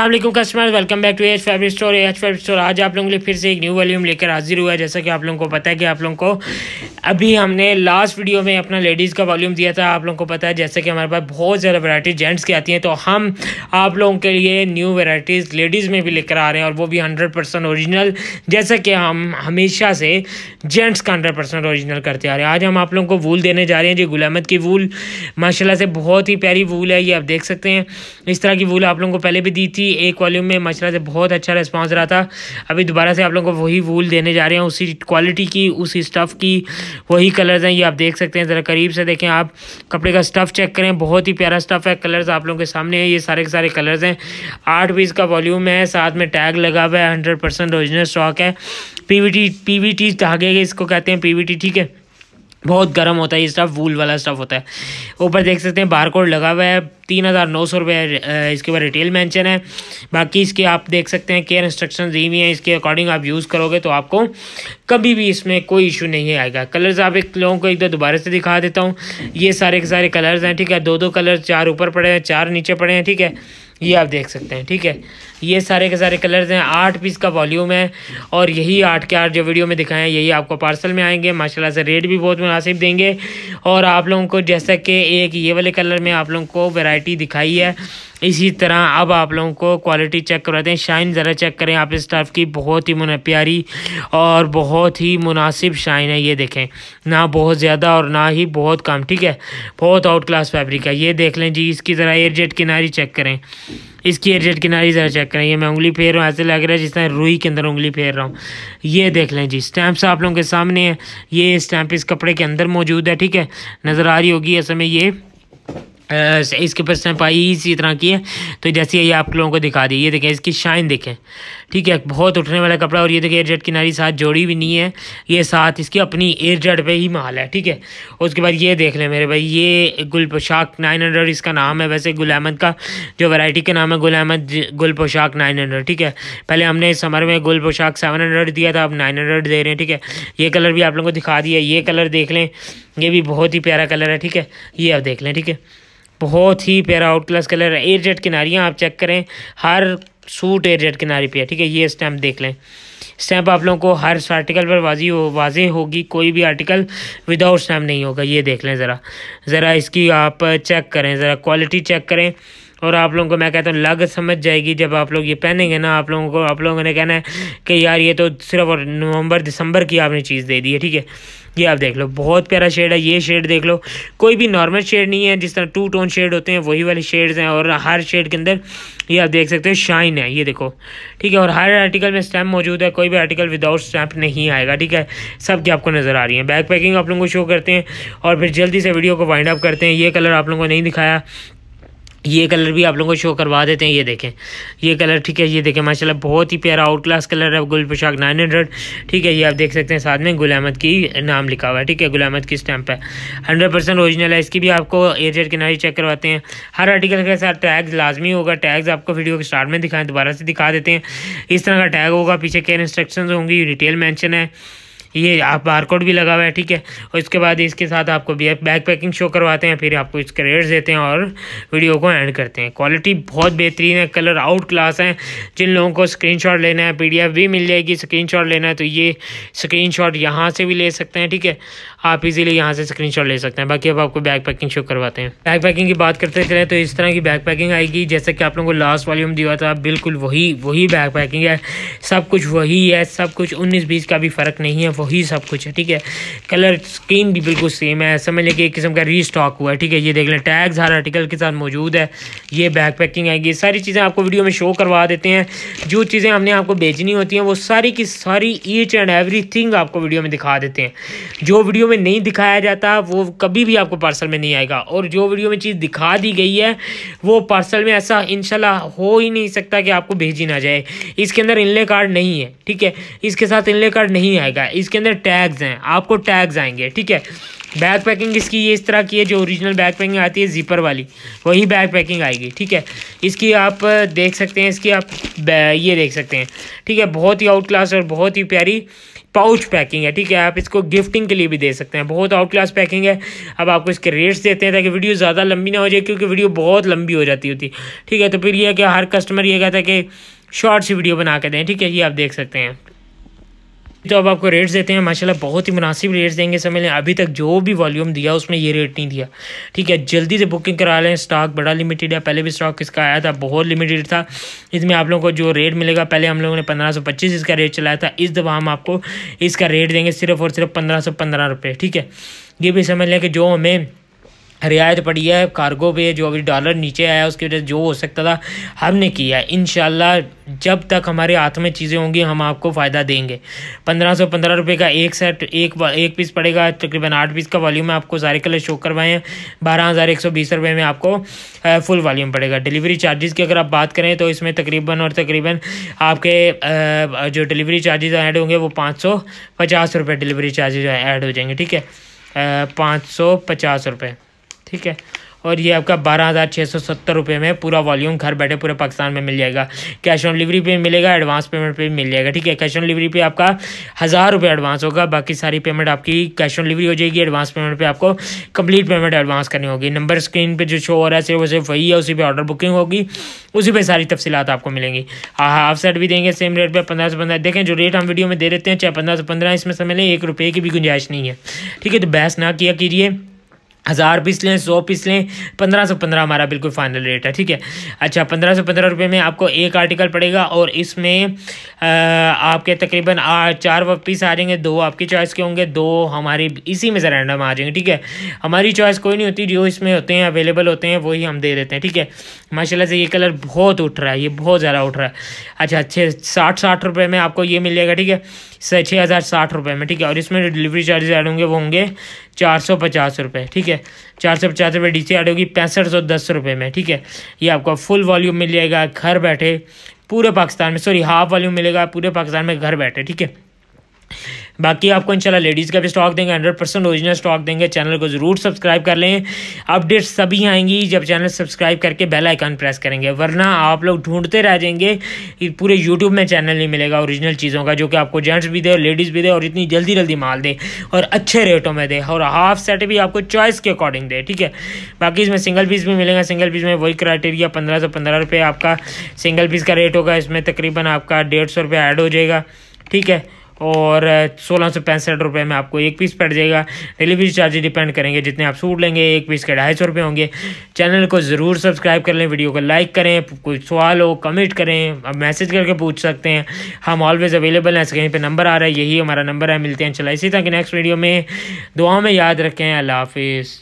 अल्लाम customer welcome back to H fabric store H fabric store आज आप लोगों के लिए फिर से एक न्यू वॉल्यूम लेकर हाजिर हुआ है जैसा कि आप लोगों को पता है कि आप लोगों को अभी हमने लास्ट वीडियो में अपना लेडीज़ का वॉल्यूम दिया था आप लोगों को पता है जैसे कि हमारे पास बहुत ज़्यादा वैरायटी जेंट्स की आती हैं तो हम आप लोगों के लिए न्यू वेराइटीज़ लेडीज़ में भी लेकर आ रहे हैं और वो भी हंड्रेड परसेंट औरिजिनल जैसा कि हम हमेशा से जेंट्स का हंड्रेड परसेंट औरिजिनल करते आ रहे हैं आज हम आप लोगों को वूल देने जा रहे हैं जी गुलामद की वूल माशाला से बहुत ही प्यारी वूल है ये आप देख सकते हैं इस तरह की वूल आप लोगों को पहले भी दी थी इसी एक वॉल्यूम में माशाला से बहुत अच्छा रिस्पॉन्स रहा था अभी दोबारा से आप लोगों को वही वूल देने जा रहे हैं उसी क्वालिटी की उसी स्टफ़ की वही कलर्स हैं ये आप देख सकते हैं ज़रा करीब से देखें आप कपड़े का स्टफ़ चेक करें बहुत ही प्यारा स्टफ़ है कलर्स आप लोगों के सामने है ये सारे के सारे कलर्स हैं आठ पीस का वॉल्यूम है साथ में टैग लगा हुआ है हंड्रेड परसेंट ओरिजिनल स्टॉक है वी टी धागे इसको कहते हैं टी ठीक है बहुत गर्म होता है ये स्टफ़ वूल वाला स्टफ़ होता है ऊपर देख सकते हैं बार कोड लगा हुआ है तीन हज़ार नौ सौ रुपये इसके ऊपर रिटेल मेंशन है बाकी इसके आप देख सकते हैं केयर इंस्ट्रक्शन दी हुई हैं इसके अकॉर्डिंग आप यूज़ करोगे तो आपको कभी भी इसमें कोई इशू नहीं आएगा कलर्स आप एक लोगों को एक दो दोबारा से दिखा देता हूँ ये सारे के सारे कलर्स हैं ठीक है दो दो कलर चार ऊपर पड़े हैं चार नीचे पड़े हैं ठीक है ये आप देख सकते हैं ठीक है ये सारे के सारे कलर्स हैं आठ पीस का वॉल्यूम है और यही आठ के आठ जो वीडियो में दिखाए हैं यही आपको पार्सल में आएंगे माशाल्लाह से रेट भी बहुत मुनासिब देंगे और आप लोगों को जैसा कि एक ये वाले कलर में आप लोगों को वैरायटी दिखाई है इसी तरह अब आप लोगों को क्वालिटी चेक करवाते हैं शाइन ज़रा चेक करें आप इस टर्फ की बहुत ही प्यारी और बहुत ही मुनासिब शाइन है ये देखें ना बहुत ज़्यादा और ना ही बहुत कम ठीक है बहुत आउट क्लास फैब्रिक है ये देख लें जी इसकी ज़रा एयरजेट किनारी चेक करें इसकी एयरजेट किनारी ज़रा चेक करें ये मैं उंगली फेर रहा हूँ ऐसे लग रहा है जिस तरह रुई के अंदर उंगली फेर रहा हूँ ये देख लें जी स्टैम्प्स आप लोगों के सामने है ये स्टैम्प इस कपड़े के अंदर मौजूद है ठीक है नज़र आ रही होगी असल में ये इसके ऊपर स्नपाई इसी तरह की है तो जैसे ये आप लोगों को दिखा दी ये देखें इसकी शाइन देखें ठीक है बहुत उठने वाला कपड़ा और ये देखें एयर जेट किनारी साथ जोड़ी भी नहीं है ये साथ इसकी अपनी एयर जेट पर ही माल है ठीक है उसके बाद ये देख लें मेरे भाई ये गुल पोशाक नाइन हंड्रेड इसका नाम है वैसे गुल अहमद का जो वैराइटी का नाम है गुल अहमद गुल पोशाक नाइन हंड्रेड ठीक है पहले हमने इस समर में गुल पोशाक सेवन हंड्रेड दिया था अब नाइन हंड्रेड दे रहे हैं ठीक है ये कलर भी आप लोगों को दिखा दिया ये कलर देख लें ये भी बहुत ही प्यारा कलर है ठीक है ये आप देख लें ठीक है बहुत ही प्यारा आउट क्लास कलर है एयर जेट किनारियाँ आप चेक करें हर सूट एयर जेट किनारी पे है ठीक है ये स्टैम्प देख लें स्टैम्प आप लोगों को हर आर्टिकल पर वाजी हो वाजे होगी कोई भी आर्टिकल विदाउट स्टैम्प नहीं होगा ये देख लें ज़रा ज़रा इसकी आप चेक करें ज़रा क्वालिटी चेक करें और आप लोगों को मैं कहता हूँ लागत समझ जाएगी जब आप लोग ये पहनेंगे ना आप लोगों को आप लोगों ने कहना है कि यार ये तो सिर्फ और नवंबर दिसंबर की आपने चीज़ दे दी है ठीक है ये आप देख लो बहुत प्यारा शेड है ये शेड देख लो कोई भी नॉर्मल शेड नहीं है जिस तरह टू टोन शेड होते हैं वही वाले शेड्स हैं और हर शेड के अंदर ये आप देख सकते हो शाइन है ये देखो ठीक है और हर आर्टिकल में स्टैम्प मौजूद है कोई भी आर्टिकल विदाउट स्टैम्प नहीं आएगा ठीक है सब की आपको नज़र आ रही है बैक पैकिंग आप लोगों को शो करते हैं और फिर जल्दी से वीडियो को वाइंड अप करते हैं ये कलर आप लोगों को नहीं दिखाया ये कलर भी आप लोगों को शो करवा देते हैं ये देखें ये कलर ठीक है ये देखें माशाल्लाह बहुत ही प्यारा आउट क्लास कलर है गुल पोशाक नाइन हंड्रेड ठीक है ये आप देख सकते हैं साथ में गुल अहमद की नाम लिखा हुआ है ठीक है गुल अहमद की स्टैंप है हंड्रेड परसेंट ओरिजिनल है इसकी भी आपको एयर किनारे चेक करवाते हैं हर आर्टिकल के साथ टैग लाजमी होगा टैग्स आपको वीडियो के स्टार्ट में दिखाएं दोबारा से दिखा देते हैं इस तरह का टैग होगा पीछे केयर इंस्ट्रक्शन होंगी डिटेल मैंशन है ये आप बार कोड भी लगा हुआ है ठीक है और इसके बाद इसके साथ आपको भी बैग पैकिंग शो करवाते हैं फिर आपको इसके रेट्स देते हैं और वीडियो को एंड करते हैं क्वालिटी बहुत बेहतरीन है कलर आउट क्लास है जिन लोगों को स्क्रीन लेना है पी भी मिल जाएगी स्क्रीन लेना है तो ये स्क्रीन यहाँ से भी ले सकते हैं ठीक है आप इजीली यहाँ से स्क्रीनशॉट ले सकते हैं बाकी अब आपको बैग पैकिंग शो करवाते हैं बैग पैकिंग की बात करते चले तो इस तरह की बैग पैकिंग आएगी जैसे कि आप लोगों को लास्ट वॉल्यूम दिया था बिल्कुल वही वही बैग पैकिंग है सब कुछ वही है सब कुछ उन्नीस बीस का भी फ़र्क नहीं है वही सब कुछ है ठीक है कलर स्कीम भी बिल्कुल सेम है समझ लें कि एक किस्म का रीस्टॉक हुआ है ठीक है ये देख लें टैग्स हर आर्टिकल के साथ मौजूद है ये बैक पैकिंग आएगी ये सारी चीज़ें आपको वीडियो में शो करवा देते हैं जो चीज़ें हमने आपको बेचनी होती हैं वो सारी की सारी ईच एंड एवरी थिंग आपको वीडियो में दिखा देते हैं जो वीडियो में नहीं दिखाया जाता वो कभी भी आपको पार्सल में नहीं आएगा और जो वीडियो में चीज़ दिखा दी गई है वो पार्सल में ऐसा इनशाला हो ही नहीं सकता कि आपको भेजी ना जाए इसके अंदर इनले कार्ड नहीं है ठीक है इसके साथ इनले कार्ड नहीं आएगा इस इसके अंदर टैग्स हैं आपको टैग्स आएंगे ठीक है बैक पैकिंग इसकी ये इस तरह की है जो ओरिजिनल बैक पैकिंग आती है जीपर वाली वही बैक पैकिंग आएगी ठीक है इसकी आप देख सकते हैं इसकी आप ये देख सकते हैं ठीक है बहुत ही आउट क्लास और बहुत ही प्यारी पाउच पैकिंग है ठीक है आप इसको गिफ्टिंग के लिए भी दे सकते हैं बहुत आउट क्लास पैकिंग है अब आपको इसके रेट्स देते हैं ताकि वीडियो ज़्यादा लंबी ना हो जाए क्योंकि वीडियो बहुत लंबी हो जाती होती ठीक है तो फिर यह है कि हर कस्टमर ये कहता है कि शॉर्ट सी वीडियो बना के दें ठीक है ये आप देख सकते हैं तो अब आपको रेट्स देते हैं माशाल्लाह बहुत ही मुनासिब रेट्स देंगे समझ लें अभी तक जो भी वॉल्यूम दिया उसमें ये रेट नहीं दिया ठीक है जल्दी से बुकिंग करा लें स्टॉक बड़ा लिमिटेड है पहले भी स्टॉक इसका आया था बहुत लिमिटेड था इसमें आप लोगों को जो रेट मिलेगा पहले हम लोगों ने पंद्रह सौ पच्चीस इसका रेट चलाया था इस दफ़ा हम आपको इसका रेट देंगे सिर्फ और सिर्फ पंद्रह सौ पंद्रह रुपये ठीक है ये भी समझ लें कि जो हमें रियायत पड़ी है कार्गो पे जो अभी डॉलर नीचे आया उसकी वजह से जो हो सकता था हमने किया है इन जब तक हमारे हाथ में चीज़ें होंगी हम आपको फ़ायदा देंगे पंद्रह सौ पंद्रह रुपये का एक सेट एक एक पीस पड़ेगा तकरीबन आठ पीस का वॉल्यूम है आपको सारे कलर शो करवाएँ बारह हज़ार एक सौ बीस रुपये में आपको फुल वॉल्यूम पड़ेगा डिलीवरी चार्जेस की अगर आप बात करें तो इसमें तकरीबन और तकरीबन आपके जो डिलीवरी चार्जेस ऐड होंगे वो पाँच सौ पचास रुपये डिलीवरी चार्जेज ऐड हो जाएंगे ठीक है पाँच सौ पचास रुपये ठीक है और ये आपका बारह हज़ार छः सौ सत्तर रुपये में पूरा वॉल्यूम घर बैठे पूरे पाकिस्तान में मिल जाएगा कैश ऑन डिलीवरी पे मिलेगा एडवांस पेमेंट पे भी मिल जाएगा ठीक है कैश ऑन डिलीवरी पे आपका हज़ार रुपये एडवांस होगा बाकी सारी पेमेंट आपकी कैश ऑन डिलीवरी हो जाएगी एडवांस पेमेंट पे आपको कंप्लीट पेमेंट एडवांस करनी होगी नंबर स्क्रीन पर जो शो हो रहा है सिर्फ सिर्फ वही है उसी पर ऑर्डर बुकिंग होगी उसी पर सारी तफसीत आपको मिलेंगी हाफ सेट भी देंगे सेम रेट पर पंद्रह से पंद्रह देखें जो रेट हम वीडियो में दे देते हैं चाहे पंद्रह से पंद्रह इसमें समझ लें एक रुपये की भी गुंजाइश नहीं है ठीक है तो बहस ना किया कीजिए हज़ार पीस लें सौ पीस लें पंद्रह सौ पंद्रह हमारा बिल्कुल फाइनल रेट है ठीक है अच्छा पंद्रह सौ पंद्रह रुपये में आपको एक आर्टिकल पड़ेगा और इसमें आपके तकरीबन चार वर्क पीस आ जाएंगे दो आपकी चॉइस के होंगे दो हमारी इसी में से रैंडम आ जाएंगे ठीक है हमारी चॉइस कोई नहीं होती जो इसमें होते हैं अवेलेबल होते हैं वही हम दे देते हैं ठीक है माशाला से ये कलर बहुत उठ रहा है ये बहुत ज़्यादा उठ रहा है अच्छा अच्छे साठ साठ रुपये में आपको ये मिल जाएगा ठीक है छः हज़ार साठ रुपये में ठीक है और इसमें जो डिलीवरी चार्जेज आ होंगे वो होंगे चार सौ पचास रुपये ठीक है चार सौ पचास रुपये डी सी आर होगी पैंसठ सौ दस रुपये में ठीक है ये आपको फुल वॉल्यूम मिल जाएगा घर बैठे पूरे पाकिस्तान में सॉरी हाफ वॉल्यूम मिलेगा पूरे पाकिस्तान में घर बैठे ठीक है बाकी आपको इंशाल्लाह लेडीज़ का भी स्टॉक देंगे हंड्रेड परसेंट ओरिजिनल स्टॉक देंगे चैनल को ज़रूर सब्सक्राइब कर लें अपडेट्स सभी आएंगी जब चैनल सब्सक्राइब करके बेल आइकन प्रेस करेंगे वरना आप लोग ढूंढते रह जाएंगे पूरे यूट्यूब में चैनल नहीं मिलेगा ओरिजिनल चीज़ों का जो कि आपको जेंट्स भी दे लेडीज़ भी दे और इतनी जल्दी जल्दी माल दे और अच्छे रेटों में दे और हाफ सेट भी आपको चॉइस के अकॉर्डिंग दे ठीक है बाकी इसमें सिंगल पीस भी मिलेगा सिंगल पीस में वही क्राइटेरिया पंद्रह सौ पंद्रह रुपये आपका सिंगल पीस का रेट होगा इसमें तकरीबन आपका डेढ़ सौ रुपये ऐड हो जाएगा ठीक है और सोलह सौ पैंसठ रुपये में आपको एक पीस पड़ जाएगा डिलीवरी चार्ज डिपेंड करेंगे जितने आप सूट लेंगे एक पीस के ढाई सौ रुपये होंगे चैनल को ज़रूर सब्सक्राइब कर लें वीडियो को लाइक करें कोई सवाल हो कमेंट करें आप मैसेज करके पूछ सकते हैं हम ऑलवेज़ अवेलेबल हैं स्क्रीन पर नंबर आ रहा है यही हमारा नंबर है मिलते हैं चला इसी तरह के नेक्स्ट वीडियो में दुआ में याद रखें अल्लाह हाफिज़